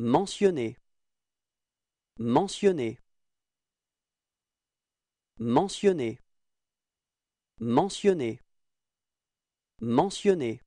mentionné mentionné mentionné mentionné mentionné